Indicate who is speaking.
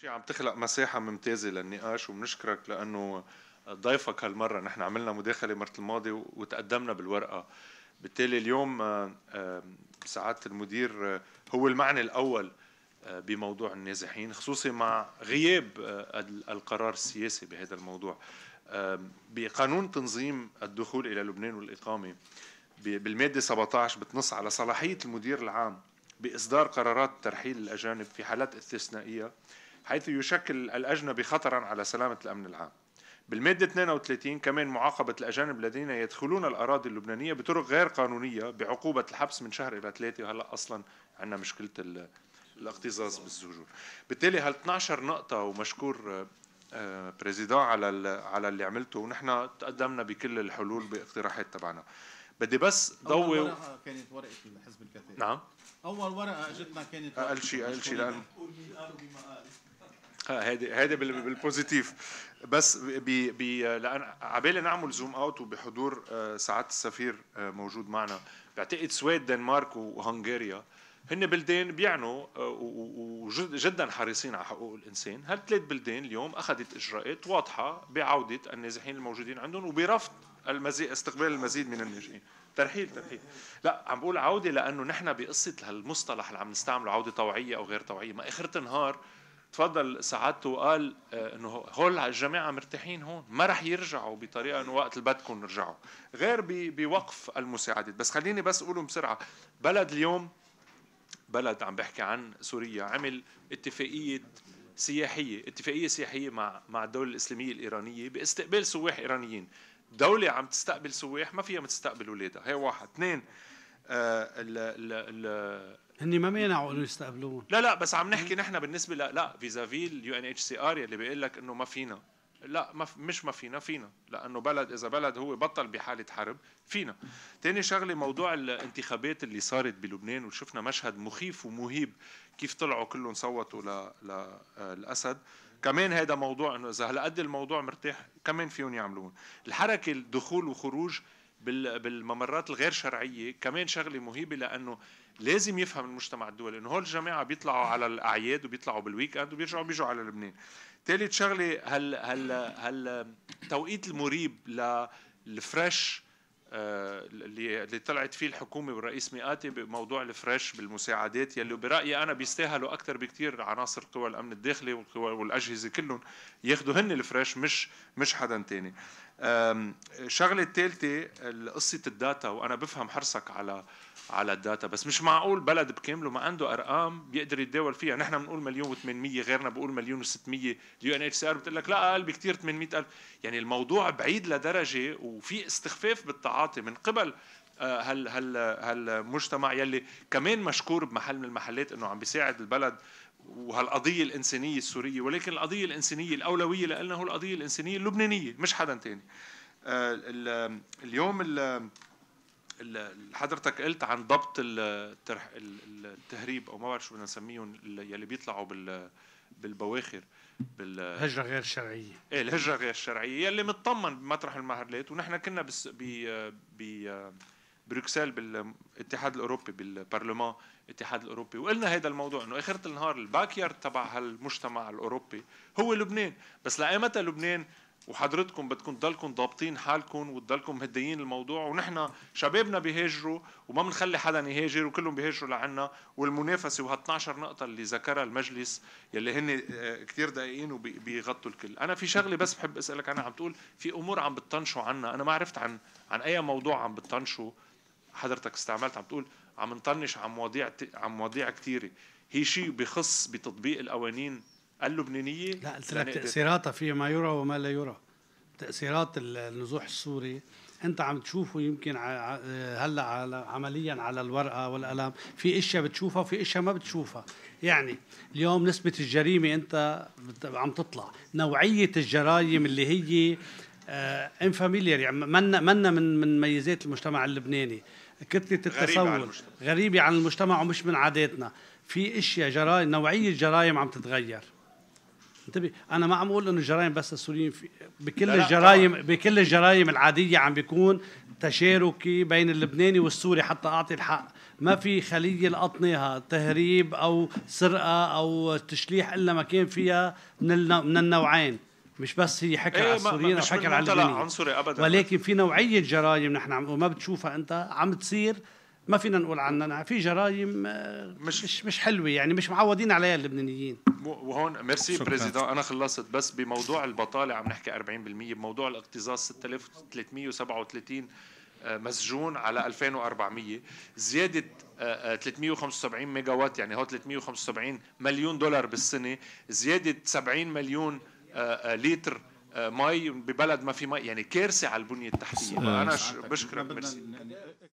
Speaker 1: شيء عم تخلق مساحه ممتازه للنقاش وبنشكرك لانه ضيفك هالمره نحن عملنا مداخله مرة الماضي وتقدمنا بالورقه بالتالي اليوم آه، آه، سعاده المدير آه، هو المعنى الاول بموضوع النازحين خصوصي مع غياب القرار السياسي بهذا الموضوع بقانون تنظيم الدخول الى لبنان والاقامه بالماده 17 بتنص على صلاحيه المدير العام باصدار قرارات ترحيل الاجانب في حالات استثنائيه حيث يشكل الأجنبي خطرا على سلامة الأمن العام بالمادة 32 كمان معاقبة الأجانب الذين يدخلون الأراضي اللبنانية بطرق غير قانونية بعقوبة الحبس من شهر إلى ثلاثة وهلأ أصلا عندنا مشكلة الاكتظاظ بالسجون بالتالي هال 12 نقطة ومشكور آه، آه، بريزيدان على على اللي عملته ونحن تقدمنا بكل الحلول باقتراحات تبعنا بدي بس ضوي اول ورقه
Speaker 2: كانت ورقه الحزب الكتائب نعم اول ورقه اجتنا كانت اقل شيء اقل شيء لانه
Speaker 1: هادي هادي بالبوزيتيف بس بي بي لان عبالي نعمل زوم اوت وبحضور آه، سعاده السفير آه، موجود معنا بعتقد سويد دنمارك وهنغاريا هن بلدان بيعنوا آه، وجدا حريصين على حقوق الانسان، هالثلاث بلدان اليوم اخذت اجراءات واضحه بعوده النازحين الموجودين عندهم وبرفض المزيد استقبال المزيد من الناجحين. ترحيل ترحيل لا عم بقول عوده لانه نحن بقصه هالمصطلح اللي عم نستعمله عوده طوعيه او غير طوعيه ما اخرة النهار تفضل سعادته وقال آه، انه هول الجماعه مرتاحين هون ما رح يرجعوا بطريقه انه وقت اللي بدكم نرجعوا غير بوقف المساعدات بس خليني بس اقولهم بسرعه بلد اليوم بلد عم بحكي عن سوريا عمل اتفاقيه سياحيه اتفاقيه سياحيه مع مع الدوله الاسلاميه الايرانيه باستقبال سواح ايرانيين دولة عم تستقبل سواح ما فيها ما تستقبل أولادها هي واحد اثنين آه،
Speaker 2: هن ما مانعوا انه يستقبلون
Speaker 1: لا لا بس عم نحكي نحن بالنسبه لا لا فيزافي اليو ان اتش سي ار يلي بيقول لك انه ما فينا لا ما مش ما فينا فينا لانه بلد اذا بلد هو بطل بحاله حرب فينا تاني شغله موضوع الانتخابات اللي صارت بلبنان وشفنا مشهد مخيف ومهيب كيف طلعوا كلهم صوتوا للاسد كمان هذا موضوع انه اذا هالقد الموضوع مرتاح كمان فيهم يعملون الحركه الدخول وخروج بالممرات الغير شرعيه كمان شغله مهيبه لانه لازم يفهم المجتمع الدولي انه هول الجماعه بيطلعوا على الاعياد وبيطلعوا بالويك اند وبيرجعوا بيجوا على لبنان ثالث شغله هال هال هال توقيت المريب للفريش آه، اللي اللي طلعت فيه الحكومه والرئيس مئاتي بموضوع الفريش بالمساعدات يلي برايي انا بيستاهلوا اكثر بكثير عناصر قوى الامن الداخلي والاجهزه كلهم ياخذوا هن الفريش مش مش حدا ثاني الشغله الثالثه قصه الداتا وانا بفهم حرصك على على الداتا بس مش معقول بلد بكامله ما عنده ارقام بيقدر يتداول فيها نحن بنقول مليون و800 غيرنا بقول مليون و600 اليو ان اتش سي ار بتقول لك لا اقل بكثير 800 الف يعني الموضوع بعيد لدرجه وفي استخفاف بالتعاطي من قبل هال آه، هال هالمجتمع يلي كمان مشكور بمحل من المحلات انه عم بيساعد البلد وهالقضية الإنسانية السورية ولكن القضية الإنسانية الأولوية لنا هو القضية الإنسانية اللبنانية مش حدا تاني آه، اليوم حضرتك قلت عن ضبط التهريب أو ما بعرف شو بدنا نسميهم يلي بيطلعوا بال بالبواخر غير شرعية ايه الهجرة غير شرعية يلي متطمن بمطرح المهرلات ونحن كنا بس بي بي بروكسل بالاتحاد الاوروبي بالبرلمان الاتحاد الاوروبي وقلنا هذا الموضوع انه اخره النهار الباك يارد تبع هالمجتمع الاوروبي هو لبنان بس لايمتى لبنان وحضرتكم بدكم تضلكم ضابطين حالكم وتضلكم مهديين الموضوع ونحن شبابنا بيهاجروا وما بنخلي حدا يهاجر وكلهم بيهاجروا لعنا والمنافسه وه 12 نقطه اللي ذكرها المجلس يلي هن آه، كثير دقيقين وبيغطوا الكل، انا في شغله بس بحب اسالك عنها عم تقول في امور عم بتطنشوا عنا، انا ما عرفت عن عن اي موضوع عم بتطنشوا حضرتك استعملت عم تقول عم نطنش عن مواضيع عن مواضيع كثيره هي شيء بخص بتطبيق القوانين اللبنانيه لا قلت لك يعني تاثيراتها
Speaker 2: فيما يرى وما لا يرى تاثيرات النزوح السوري انت عم تشوفه يمكن هلا على عمليا على الورقه والقلم في اشياء بتشوفها وفي اشياء ما بتشوفها يعني اليوم نسبه الجريمه انت عم تطلع نوعيه الجرائم اللي هي ان آه، فاميليار يعني منا منا من من ميزات المجتمع اللبناني كتله التسول غريبة عن المجتمع, غريبة عن المجتمع ومش من عاداتنا في اشياء جرائم نوعيه جرائم عم تتغير انتبه انا ما عم اقول انه الجرائم بس السوريين في بكل الجرائم بكل الجرائم العاديه عم بيكون تشاركي بين اللبناني والسوري حتى اعطي الحق ما في خليه لقطناها تهريب او سرقه او تشليح الا ما كان فيها من النوعين مش بس هي حكي إيه على السوريين او حكي على لا عنصري
Speaker 1: ابدا ولكن
Speaker 2: في نوعيه جرائم نحن عم وما بتشوفها انت عم تصير ما فينا نقول عنها نعم، في جرائم آه، مش مش, مش حلوه يعني مش معودين عليها اللبنانيين وهون ميرسي بريزيدون
Speaker 1: انا خلصت بس بموضوع البطاله عم نحكي 40% بموضوع الاكتظاظ 6337 آه، مسجون على 2400 زياده 375 ميجا وات يعني هو 375 مليون دولار بالسنه زياده 70 مليون آه، آه، لتر آه، مي ببلد ما في مي يعني كارثه على البنيه التحتيه انا بشكرك ميرسي